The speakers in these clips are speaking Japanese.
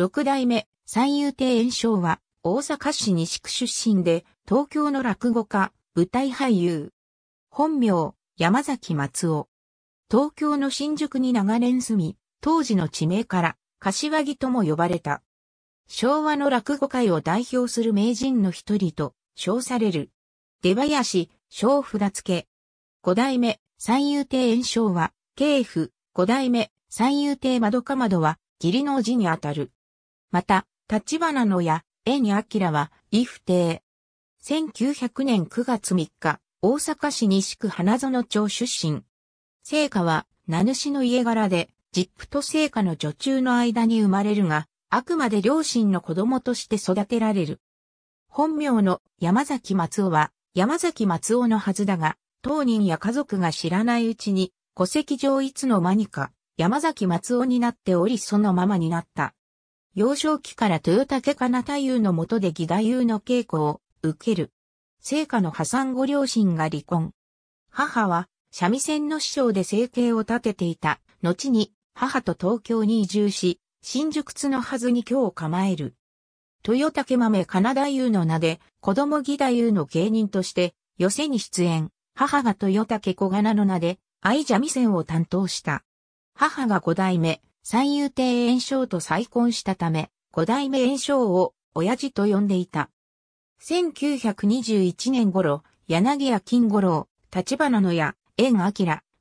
六代目、三遊亭円章は、大阪市西区出身で、東京の落語家、舞台俳優。本名、山崎松夫。東京の新宿に長年住み、当時の地名から、柏木とも呼ばれた。昭和の落語界を代表する名人の一人と、称される。出林、小札付。五代目、三遊亭円章は、慶府、五代目、三遊亭窓か窓は、義理の字にあたる。また、立花のや、えに明は、伊不定。1900年9月3日、大阪市西区花園町出身。聖火は、名主の家柄で、実父と聖火の女中の間に生まれるが、あくまで両親の子供として育てられる。本名の山崎松尾は、山崎松尾のはずだが、当人や家族が知らないうちに、戸籍上いつの間にか、山崎松尾になっておりそのままになった。幼少期から豊竹かな太夫の下で義太夫の稽古を受ける。聖家の破産後両親が離婚。母は三味線の師匠で生計を立てていた。後に母と東京に移住し、新宿津のはずに今日構える。豊竹豆かな太夫の名で子供義太夫の芸人として寄席に出演。母が豊竹小金の名で愛三味線を担当した。母が五代目、三遊亭炎章と再婚したため、五代目炎章を親父と呼んでいた。1921年頃、柳家金五郎、立花の屋、縁明、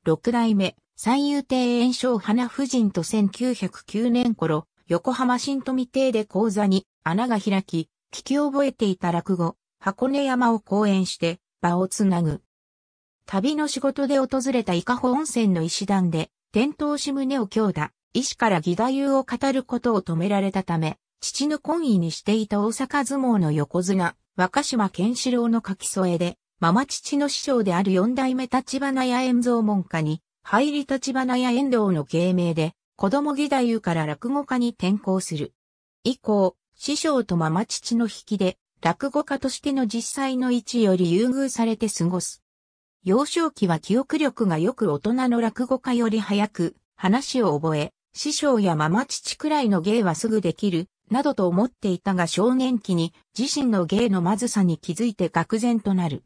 六代目、三遊亭炎章花夫人と1909年頃、横浜新富邸で講座に穴が開き、聞き覚えていた落語、箱根山を講演して、場をつなぐ。旅の仕事で訪れた伊香保温泉の石段で、転倒し胸を強打、医師から義太夫を語ることを止められたため、父の懇意にしていた大阪相撲の横綱、若島健志郎の書き添えで、ママ父の師匠である四代目立花屋円蔵門下に、入り立花屋炎道の芸名で、子供義太夫から落語家に転向する。以降、師匠とママ父の引きで、落語家としての実際の位置より優遇されて過ごす。幼少期は記憶力がよく大人の落語家より早く話を覚え、師匠やママ父くらいの芸はすぐできる、などと思っていたが少年期に自身の芸のまずさに気づいて愕然となる。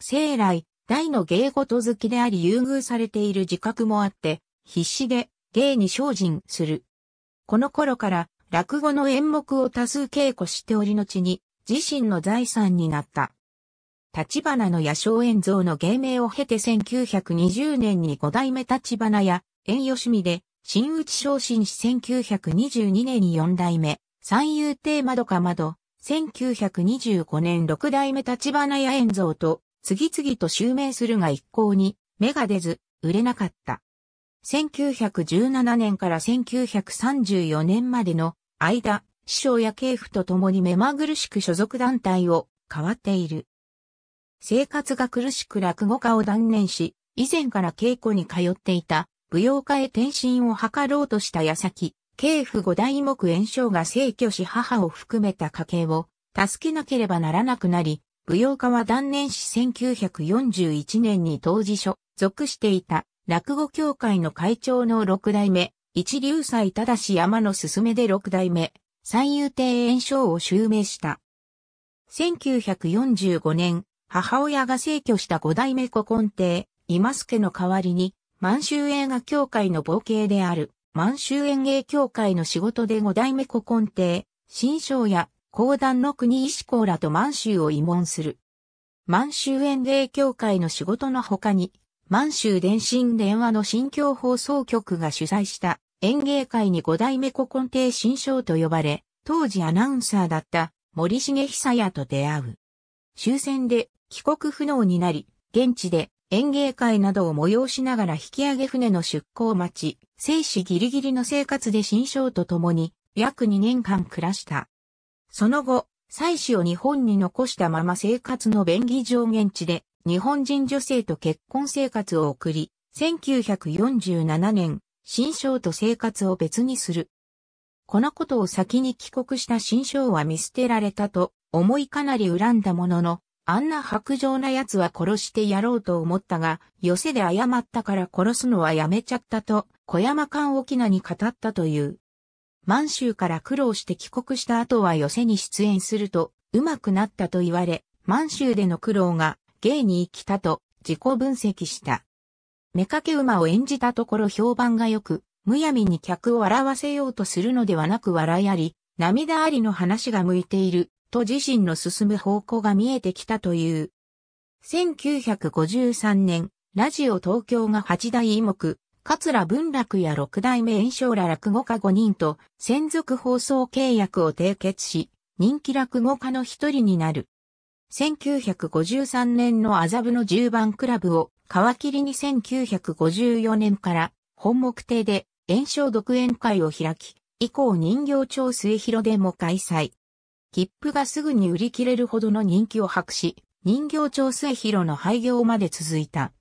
生来、大の芸事好きであり優遇されている自覚もあって、必死で芸に精進する。この頃から落語の演目を多数稽古しておりのちに、自身の財産になった。立花の野生演像の芸名を経て1920年に五代目立花や、縁吉見で新内昇進し1922年に4代目、三遊亭窓か窓、1925年6代目立花屋炎蔵と、次々と襲名するが一向に、芽が出ず、売れなかった。1917年から1934年までの間、師匠や警府と共に目まぐるしく所属団体を変わっている。生活が苦しく落語家を断念し、以前から稽古に通っていた舞踊家へ転身を図ろうとした矢先、慶父五代目炎章が逝去し母を含めた家計を助けなければならなくなり、舞踊家は断念し1941年に当時所属していた落語協会の会長の六代目、一流斎正山の勧めで六代目、三遊亭炎章を襲名した。1945年、母親が逝去した五代目古今亭、今助の代わりに、満州映画協会の冒険である、満州演芸協会の仕事で五代目古今亭、新章や、講談の国石公らと満州を慰問する。満州演芸協会の仕事の他に、満州電信電話の新京放送局が主催した演芸会に五代目古今亭新章と呼ばれ、当時アナウンサーだった森重久也と出会う。終戦で帰国不能になり、現地で園芸会などを催しながら引き上げ船の出港待ち、生死ギリギリの生活で新章と共に約2年間暮らした。その後、妻子を日本に残したまま生活の便宜上現地で日本人女性と結婚生活を送り、1947年、新章と生活を別にする。このことを先に帰国した新章は見捨てられたと思いかなり恨んだものの、あんな白状な奴は殺してやろうと思ったが、寄せで謝ったから殺すのはやめちゃったと、小山間沖縄に語ったという。満州から苦労して帰国した後は寄せに出演すると、うまくなったと言われ、満州での苦労が芸に生きたと自己分析した。目かけ馬を演じたところ評判が良く、むやみに客を笑わせようとするのではなく笑いあり、涙ありの話が向いていると自身の進む方向が見えてきたという。1953年、ラジオ東京が八大異目、桂文楽や六代目炎章ら落語家五人と専属放送契約を締結し、人気落語家の一人になる。1953年の麻布の10番クラブを皮切りに1954年から本目的で炎章独演会を開き、以降人形町末広でも開催。切符がすぐに売り切れるほどの人気を博し、人形町末広の廃業まで続いた。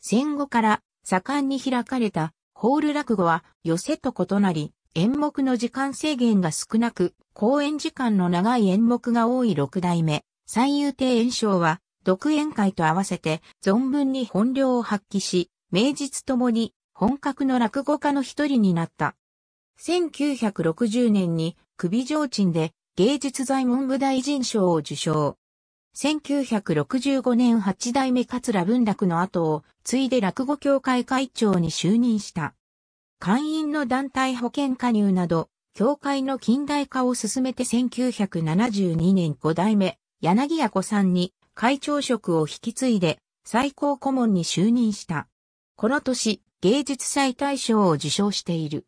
戦後から盛んに開かれたホール落語は寄せと異なり、演目の時間制限が少なく、公演時間の長い演目が多い六代目、三遊亭演唱は、独演会と合わせて存分に本領を発揮し、名実ともに本格の落語家の一人になった。1960年に首上鎮で芸術財文部大臣賞を受賞。1965年八代目桂文楽の後を、継いで落語協会会長に就任した。会員の団体保険加入など、協会の近代化を進めて1972年五代目、柳谷子さんに会長職を引き継いで、最高顧問に就任した。この年、芸術祭大賞を受賞している。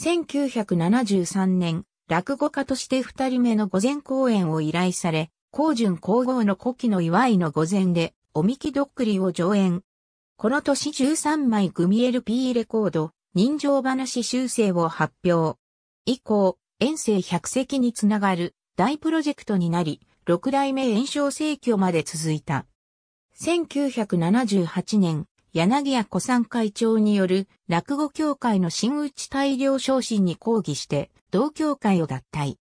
1973年、落語家として二人目の御前公演を依頼され、高順皇后の古希の祝いの御前で、おみきどっくりを上演。この年13枚組 LP レコード、人情話修正を発表。以降、遠征百席につながる大プロジェクトになり、六代目炎症盛況まで続いた。1978年、柳谷古参会長による落語協会の新内大量昇進に抗議して、同協会を脱退。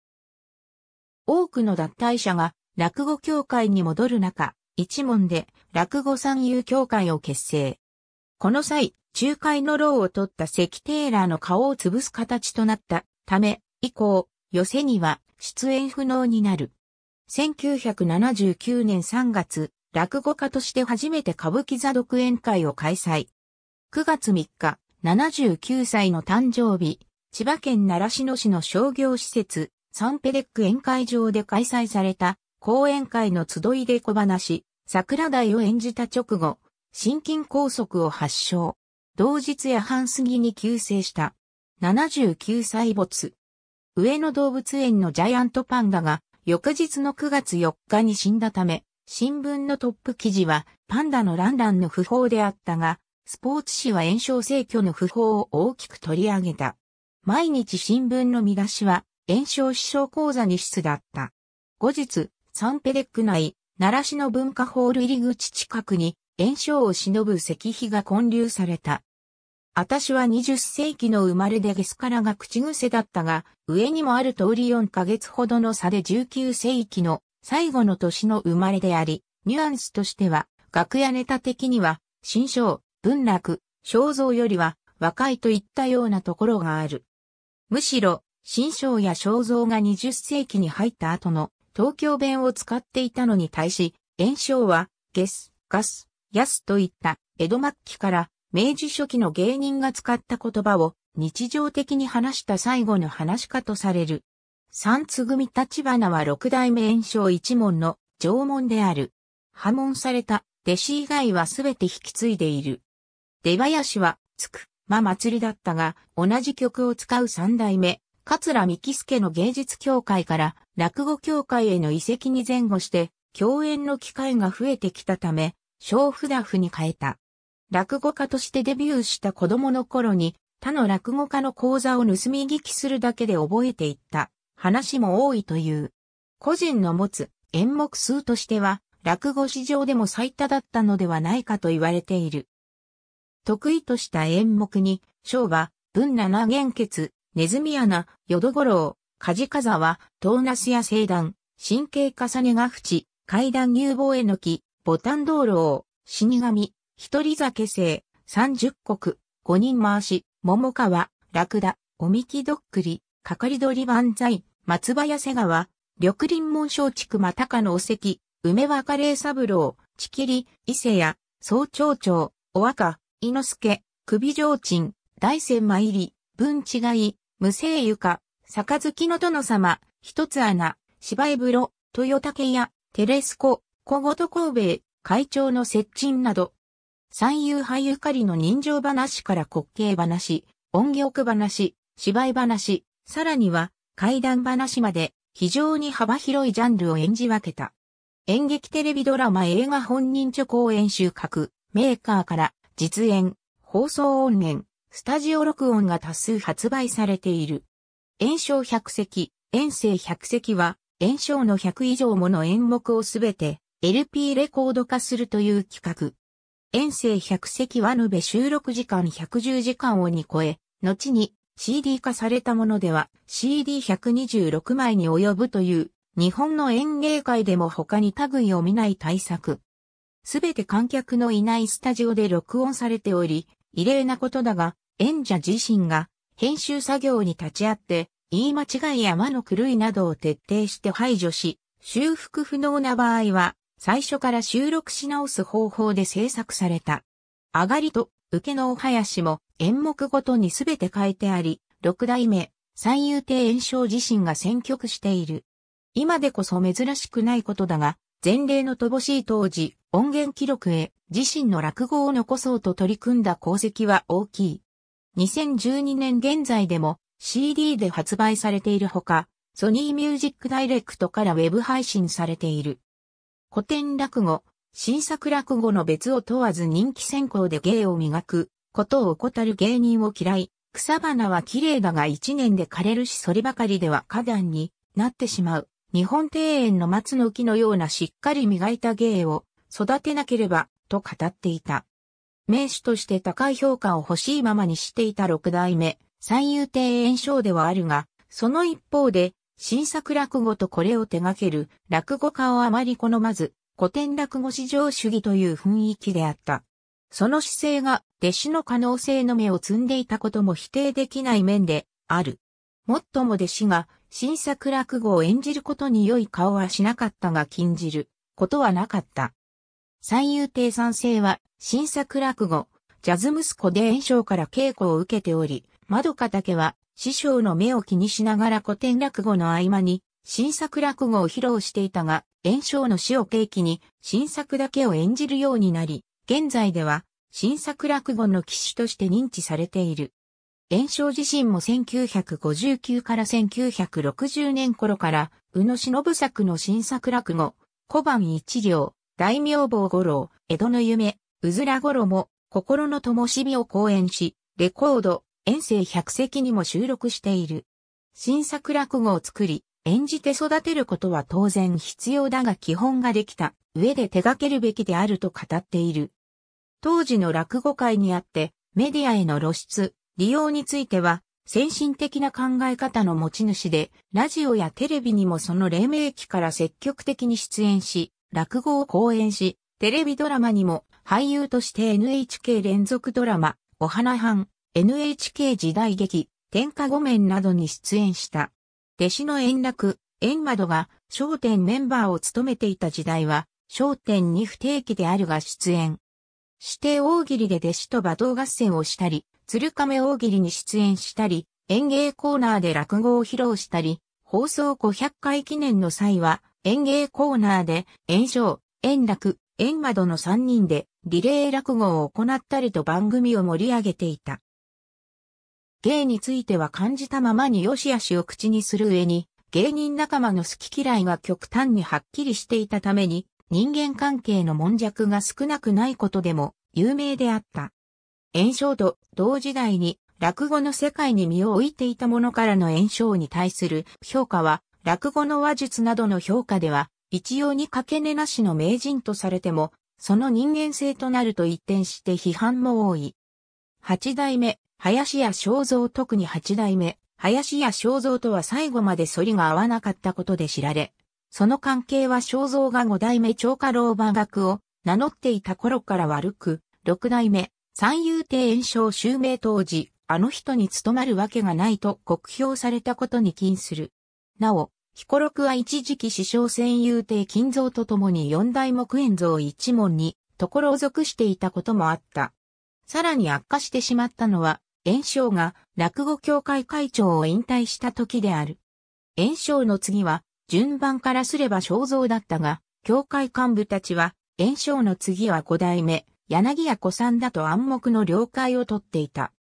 多くの脱退者が落語協会に戻る中、一門で落語三遊協会を結成。この際、仲介の労を取った関テーラーの顔を潰す形となったため、以降、寄せには出演不能になる。1979年3月、落語家として初めて歌舞伎座独演会を開催。9月3日、79歳の誕生日、千葉県習志野市の商業施設、サンペデック宴会場で開催された、講演会の集いで小話、桜台を演じた直後、心筋梗塞を発症。同日夜半過ぎに急逝した。79歳没。上野動物園のジャイアントパンダが、翌日の9月4日に死んだため、新聞のトップ記事は、パンダのランランの訃報であったが、スポーツ紙は炎症逝去の訃報を大きく取り上げた。毎日新聞の見出しは、炎症師匠講座に出だった。後日、サンペレック内、奈良市の文化ホール入り口近くに、炎症を忍ぶ石碑が建立された。私は20世紀の生まれでゲスからが口癖だったが、上にもある通り4ヶ月ほどの差で19世紀の最後の年の生まれであり、ニュアンスとしては、楽屋ネタ的には、新章、文楽、肖像よりは若いといったようなところがある。むしろ、新章や肖像が20世紀に入った後の東京弁を使っていたのに対し、炎章は、ゲス、ガス、ヤスといった江戸末期から明治初期の芸人が使った言葉を日常的に話した最後の話しとされる。三つ組立花は六代目炎章一門の縄文である。破門された弟子以外はすべて引き継いでいる。出林は、つく、ま祭りだったが、同じ曲を使う三代目、桂幹助の芸術協会から落語協会への移籍に前後して、共演の機会が増えてきたため、小札譜に変えた。落語家としてデビューした子供の頃に、他の落語家の講座を盗み聞きするだけで覚えていった話も多いという。個人の持つ演目数としては、落語史上でも最多だったのではないかと言われている。得意とした演目に、昭和、文七元傑、ネズミ穴、淀五郎、梶風は、ーナスや聖団、神経重ねが淵、階段乳房への木、ボタン道路を、死神、一人酒生、三十国、五人回し、桃川、ラクダ、おみきどっくり、かかり鳥万歳、松林瀬川、緑林門松竹またかのお席、梅若霊三郎、ちきり、伊勢屋、総長長、お若、伊之助、首上鎮、大仙参り、文違い、無声床、杯の殿様、一つ穴、芝居風呂、豊竹屋、テレスコ、小言神戸、会長の接近など、三遊俳優狩りの人情話から滑稽話、音曲話、芝居話、さらには怪談話まで非常に幅広いジャンルを演じ分けた。演劇テレビドラマ映画本人著公演集各メーカーから実演、放送音源、スタジオ録音が多数発売されている。炎症百席、遠征百席は、炎症の100以上もの演目をすべて LP レコード化するという企画。遠征百席は延べ収録時間110時間を2超え、後に CD 化されたものでは CD126 枚に及ぶという日本の演芸界でも他に類を見ない大作。すべて観客のいないスタジオで録音されており、異例なことだが、演者自身が編集作業に立ち会って、言い間違いや間の狂いなどを徹底して排除し、修復不能な場合は、最初から収録し直す方法で制作された。上がりと受けのお囃子も演目ごとにすべて変えてあり、六代目、三遊亭演唱自身が選曲している。今でこそ珍しくないことだが、前例の乏しい当時、音源記録へ自身の落語を残そうと取り組んだ功績は大きい。2012年現在でも CD で発売されているほか、ソニーミュージックダイレクトからウェブ配信されている。古典落語、新作落語の別を問わず人気先行で芸を磨く、ことを怠る芸人を嫌い、草花は綺麗だが一年で枯れるしそればかりでは花壇になってしまう。日本庭園の松の木のようなしっかり磨いた芸を育てなければと語っていた。名手として高い評価を欲しいままにしていた六代目三遊庭園賞ではあるが、その一方で新作落語とこれを手掛ける落語家をあまり好まず、古典落語至上主義という雰囲気であった。その姿勢が弟子の可能性の目を摘んでいたことも否定できない面である。もっとも弟子が新作落語を演じることに良い顔はしなかったが禁じることはなかった。三遊亭三世は新作落語、ジャズ息子で炎唱から稽古を受けており、窓か竹は師匠の目を気にしながら古典落語の合間に新作落語を披露していたが、炎唱の死を契機に新作だけを演じるようになり、現在では新作落語の騎士として認知されている。炎症自身も1959から1960年頃から、宇野忍作の新作落語、小判一両、大名坊五郎、江戸の夢、うずら五郎も、心の灯火を講演し、レコード、遠征百席にも収録している。新作落語を作り、演じて育てることは当然必要だが基本ができた上で手掛けるべきであると語っている。当時の落語界にあって、メディアへの露出、利用については、先進的な考え方の持ち主で、ラジオやテレビにもその黎明期から積極的に出演し、落語を講演し、テレビドラマにも俳優として NHK 連続ドラマ、お花藩、NHK 時代劇、天下御免などに出演した。弟子の円楽、円窓が商店メンバーを務めていた時代は、商店に不定期であるが出演。指定大喜利で弟子と馬道合戦をしたり、鶴亀大喜利に出演したり、演芸コーナーで落語を披露したり、放送500回記念の際は、演芸コーナーで、演唱、演楽、演窓の3人で、リレー落語を行ったりと番組を盛り上げていた。芸については感じたままによしあしを口にする上に、芸人仲間の好き嫌いが極端にはっきりしていたために、人間関係の悶弱が少なくないことでも有名であった。炎症と同時代に落語の世界に身を置いていた者からの炎症に対する評価は、落語の話術などの評価では、一様に掛け根なしの名人とされても、その人間性となると一転して批判も多い。八代目、林家正蔵特に八代目、林家正蔵とは最後まで反りが合わなかったことで知られ、その関係は正像が五代目長家老番学を名乗っていた頃から悪く、六代目、三遊亭炎症襲名当時、あの人に務まるわけがないと酷評されたことに禁する。なお、彦六は一時期師匠戦遊亭金蔵と共に四代目炎蔵一門に、ところを属していたこともあった。さらに悪化してしまったのは、炎症が落語協会会長を引退した時である。炎症の次は、順番からすれば肖像だったが、教会幹部たちは、炎章の次は五代目、柳谷子さんだと暗黙の了解を取っていた。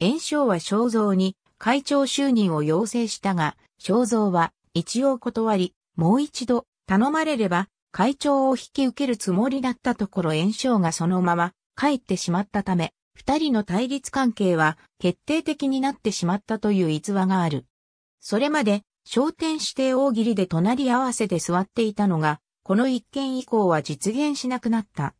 炎章は肖像に会長就任を要請したが、肖像は一応断り、もう一度頼まれれば会長を引き受けるつもりだったところ炎章がそのまま帰ってしまったため、二人の対立関係は決定的になってしまったという逸話がある。それまで焦点指定大喜利で隣り合わせで座っていたのが、この一件以降は実現しなくなった。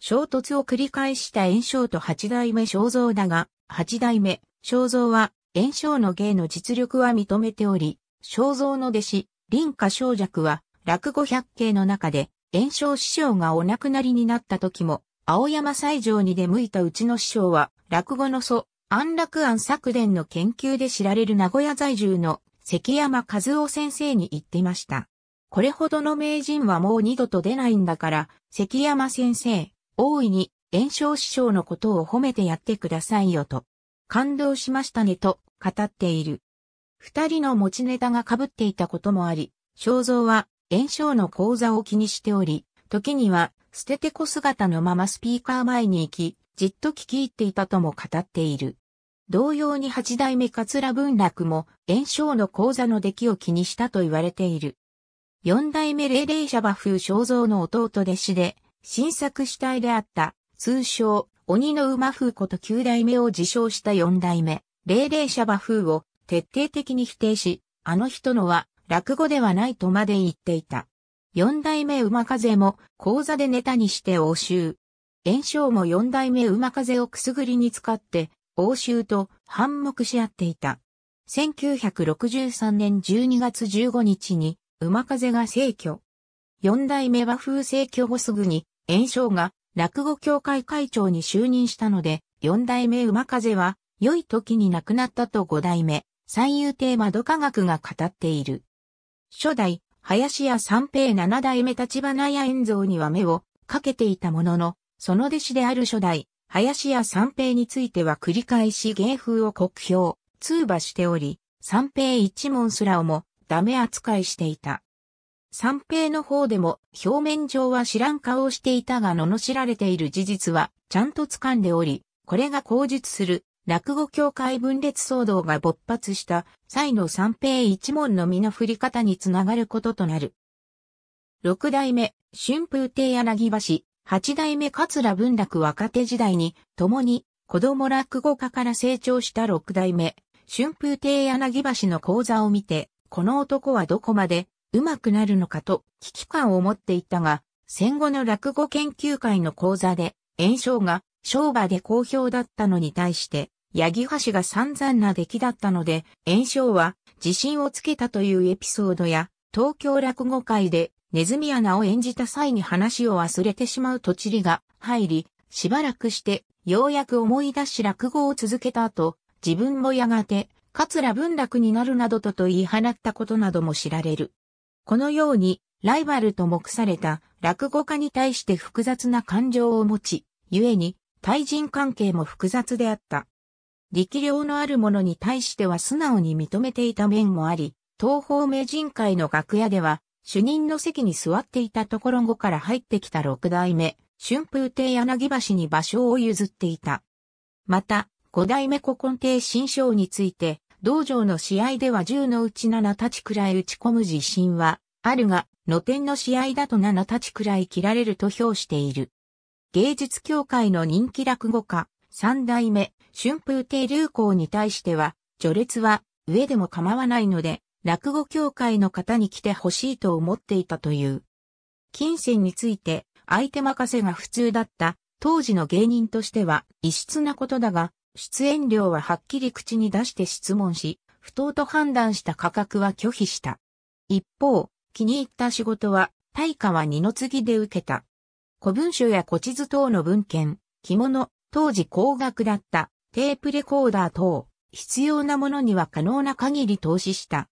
衝突を繰り返した炎章と八代目肖像だが、八代目肖像は炎章の芸の実力は認めており、肖像の弟子、林家昌尺は落語百景の中で炎章師匠がお亡くなりになった時も、青山西城に出向いたうちの師匠は、落語の祖、安楽庵作伝の研究で知られる名古屋在住の関山和夫先生に言ってました。これほどの名人はもう二度と出ないんだから、関山先生、大いに炎症師匠のことを褒めてやってくださいよと、感動しましたねと語っている。二人の持ちネタが被っていたこともあり、肖像は炎症の講座を気にしており、時には捨ててこ姿のままスピーカー前に行き、じっと聞き入っていたとも語っている。同様に八代目桂文楽も、炎症の講座の出来を気にしたと言われている。四代目霊霊者馬風肖像の弟弟子で、新作主体であった、通称、鬼の馬風こと九代目を自称した四代目、霊霊者馬風を徹底的に否定し、あの人のは落語ではないとまで言っていた。四代目馬風も講座でネタにして応酬。炎章も四代目馬風をくすぐりに使って、応酬と反目し合っていた。1963年12月15日に馬風が逝去。四代目和風逝去後すぐに、炎章が落語協会会長に就任したので、四代目馬風は、良い時に亡くなったと五代目、三遊亭窓科学が語っている。初代、林家三平七代目立花屋炎蔵には目をかけていたものの、その弟子である初代、林家三平については繰り返し芸風を酷評、通話しており、三平一門すらをもダメ扱いしていた。三平の方でも表面上は知らん顔をしていたが罵られている事実はちゃんと掴んでおり、これが口述する落語協会分裂騒動が勃発した際の三平一門の身の振り方につながることとなる。六代目、春風亭柳橋、八代目桂文楽若手時代に、共に、子供落語家から成長した六代目、春風亭柳橋の講座を見て、この男はどこまで上手くなるのかと危機感を持っていたが、戦後の落語研究会の講座で、炎症が商売で好評だったのに対して、八木橋が散々な出来だったので、炎症は自信をつけたというエピソードや、東京落語会でネズミ穴を演じた際に話を忘れてしまうとちりが入り、しばらくしてようやく思い出し落語を続けた後、自分もやがて、桂文楽になるなどとと言い放ったことなども知られる。このように、ライバルと目された落語家に対して複雑な感情を持ち、故に対人関係も複雑であった。力量のある者に対しては素直に認めていた面もあり、東方名人会の楽屋では、主任の席に座っていたところ後から入ってきた六代目、春風亭柳橋に場所を譲っていた。また、五代目古今亭新章について、道場の試合では10のうち7立ちくらい打ち込む自信は、あるが、露天の試合だと7立ちくらい切られると評している。芸術協会の人気落語家、三代目、春風亭流行に対しては、序列は、上でも構わないので、落語協会の方に来てほしいと思っていたという。金銭について相手任せが普通だった当時の芸人としては異質なことだが、出演料ははっきり口に出して質問し、不当と判断した価格は拒否した。一方、気に入った仕事は、対価は二の次で受けた。古文書や古地図等の文献、着物、当時高額だった、テープレコーダー等、必要なものには可能な限り投資した。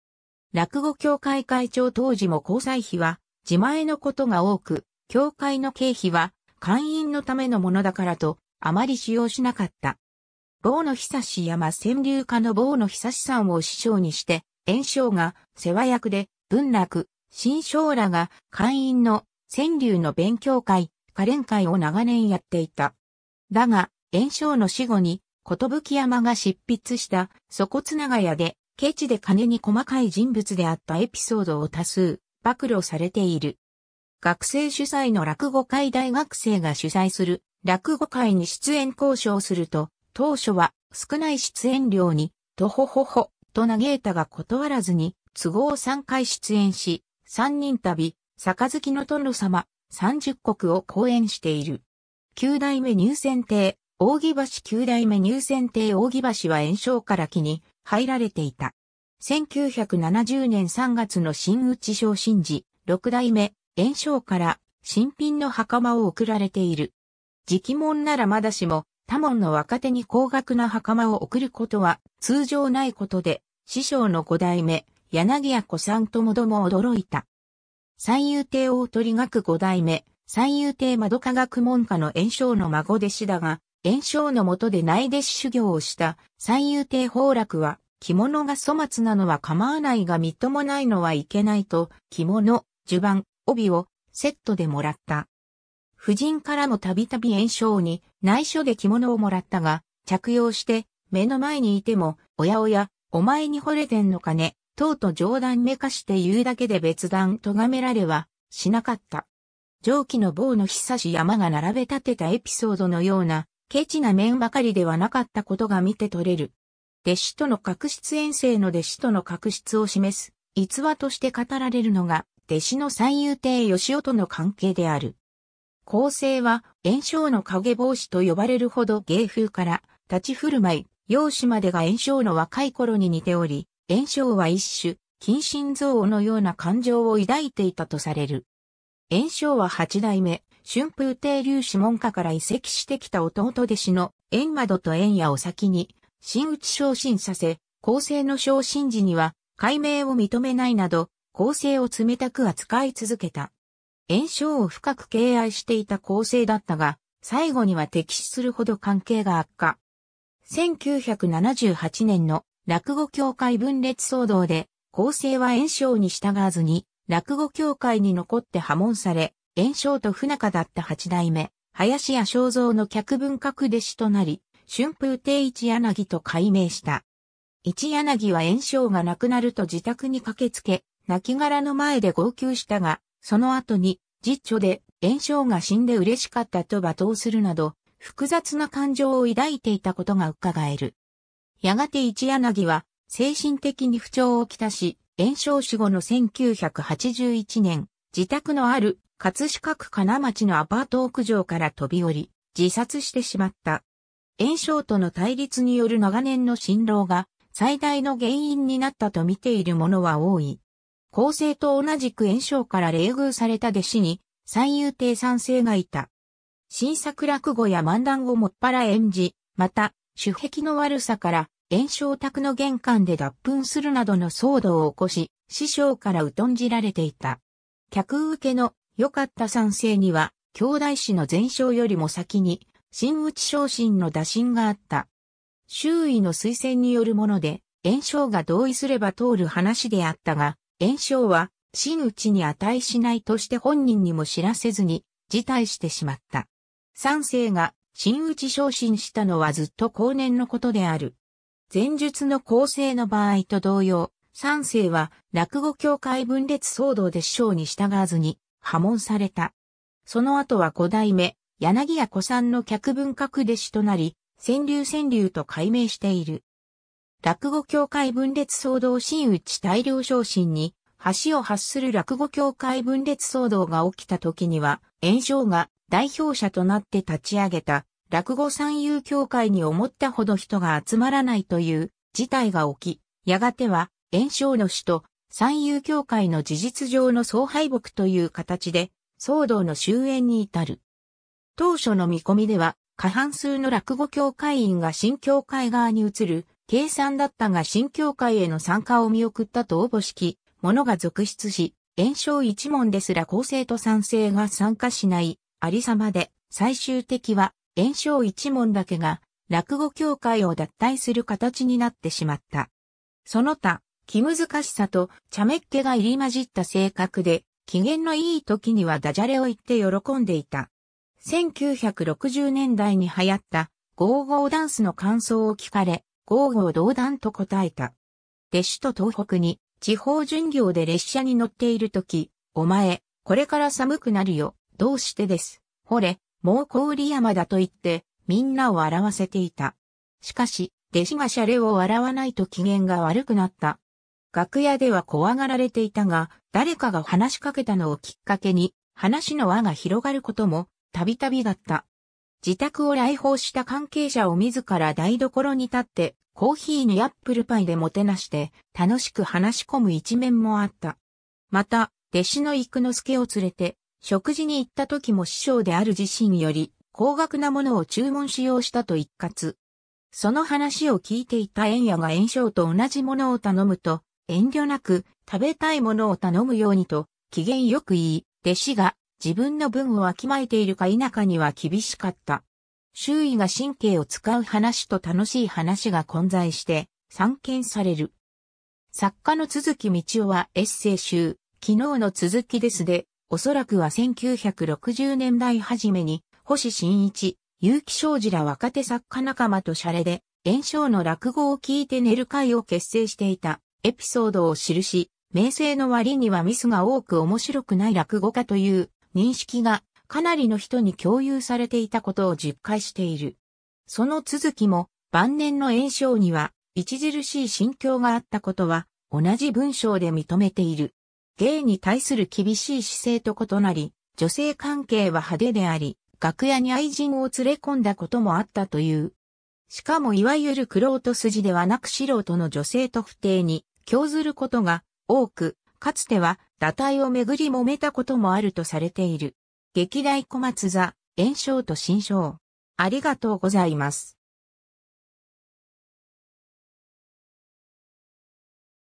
落語協会会長当時も交際費は自前のことが多く、協会の経費は会員のためのものだからとあまり使用しなかった。坊野久志山川流家の坊野久志さんを師匠にして、炎章が世話役で、文楽、新章らが会員の川流の勉強会、可憐会を長年やっていた。だが、炎章の死後に、ことぶき山が執筆した、祖骨長屋で、ケチで金に細かい人物であったエピソードを多数、暴露されている。学生主催の落語会大学生が主催する落語会に出演交渉すると、当初は少ない出演料に、とほほほ、と嘆いたが断らずに、都合3回出演し、3人旅、杯の殿様、30国を講演している。9代目入選帝、扇橋9代目入選帝扇橋は炎症から気に、入られていた。1970年3月の新内昇進時、六代目、炎章から新品の袴を贈られている。直門ならまだしも、他門の若手に高額な袴を贈ることは通常ないことで、師匠の五代目、柳屋子さんともども驚いた。三遊亭大鳥学五代目、三遊亭窓科学門下の炎章の孫弟子だが、炎章の下で内弟子修行をした三遊亭方楽は、着物が粗末なのは構わないがみっともないのはいけないと、着物、襦袢、帯をセットでもらった。夫人からもたびたび炎章に内緒で着物をもらったが、着用して目の前にいても、おやおや、お前に惚れてんのかね、とうと冗談めかして言うだけで別段咎められはしなかった。上記の棒のさし山が並べ立てたエピソードのようなケチな面ばかりではなかったことが見て取れる。弟子との確執遠征の弟子との確執を示す逸話として語られるのが、弟子の三遊亭義雄との関係である。構成は、炎症の影防止と呼ばれるほど芸風から、立ち振る舞い、容姿までが炎症の若い頃に似ており、炎症は一種、近親憎悪のような感情を抱いていたとされる。炎症は八代目、春風亭流子門下から移籍してきた弟弟子の円窓と円屋を先に、真打昇進させ、後世の昇進時には、改名を認めないなど、後世を冷たく扱い続けた。炎症を深く敬愛していた後世だったが、最後には敵視するほど関係が悪化。1978年の落語協会分裂騒動で、構成は炎症に従わずに、落語協会に残って破門され、炎章と不仲だった八代目、林家正蔵の客文閣弟子となり、春風亭一柳と改名した。一柳は炎章が亡くなると自宅に駆けつけ、亡骸の前で号泣したが、その後に、実著で炎章が死んで嬉しかったと罵倒するなど、複雑な感情を抱いていたことが伺える。やがて一柳は、精神的に不調をきたし、炎症死後の1981年、自宅のある葛飾区金町のアパート屋上から飛び降り、自殺してしまった。炎症との対立による長年の辛労が最大の原因になったと見ている者は多い。厚生と同じく炎症から冷遇された弟子に三遊亭三世がいた。新作落語や漫談をもっぱら演じ、また、主壁の悪さから炎症宅の玄関で脱粉するなどの騒動を起こし、師匠から疎んじられていた。客受けの良かった三世には、兄弟子の前哨よりも先に、新内昇進の打診があった。周囲の推薦によるもので、炎症が同意すれば通る話であったが、炎症は、真打に値しないとして本人にも知らせずに、辞退してしまった。三世が真打昇進したのはずっと後年のことである。前述の構成の場合と同様、三世は落語協会分裂騒動で師匠に従わずに、破門された。その後は五代目、柳子古参の客文格弟子となり、川柳川柳と改名している。落語協会分裂騒動真打ち大量昇進に、橋を発する落語協会分裂騒動が起きた時には、炎症が代表者となって立ち上げた、落語三遊協会に思ったほど人が集まらないという事態が起き、やがては、炎症の死と三遊協会の事実上の総敗北という形で、騒動の終焉に至る。当初の見込みでは、過半数の落語協会員が新協会側に移る計算だったが新協会への参加を見送ったと応募しき、者が続出し、炎症一門ですら公正と賛成が参加しない、ありさまで、最終的は炎症一門だけが落語協会を脱退する形になってしまった。その他、気難しさと茶目っ気が入り混じった性格で、機嫌のいい時にはダジャレを言って喜んでいた。1960年代に流行ったゴーゴーダンスの感想を聞かれ、ゴーゴー同団と答えた。弟子と東北に地方巡業で列車に乗っている時、お前、これから寒くなるよ、どうしてです。ほれ、もう氷山だと言って、みんなを笑わせていた。しかし、弟子がシャレを笑わないと機嫌が悪くなった。楽屋では怖がられていたが、誰かが話しかけたのをきっかけに、話の輪が広がることも、たびたびだった。自宅を来訪した関係者を自ら台所に立って、コーヒーにアップルパイでもてなして、楽しく話し込む一面もあった。また、弟子の育之助を連れて、食事に行った時も師匠である自身より、高額なものを注文しようしたと一括。その話を聞いていた円屋が炎章と同じものを頼むと、遠慮なく食べたいものを頼むようにと、機嫌よく言い、弟子が自分の分をわきまえているか否かには厳しかった。周囲が神経を使う話と楽しい話が混在して、散見される。作家の続き道夫はエッセイ集、昨日の続きですで、おそらくは1960年代初めに、星新一、結城商事ら若手作家仲間とシャレで、炎症の落語を聞いて寝る会を結成していた。エピソードを記し、名声の割にはミスが多く面白くない落語家という認識がかなりの人に共有されていたことを実感している。その続きも晩年の炎症には著しい心境があったことは同じ文章で認めている。芸に対する厳しい姿勢と異なり、女性関係は派手であり、楽屋に愛人を連れ込んだこともあったという。しかもいわゆる苦労と筋ではなく素人の女性と不定に興ずることが多く、かつては、堕胎をめぐり揉めたこともあるとされている。劇大小松座、炎章と新章。ありがとうございます。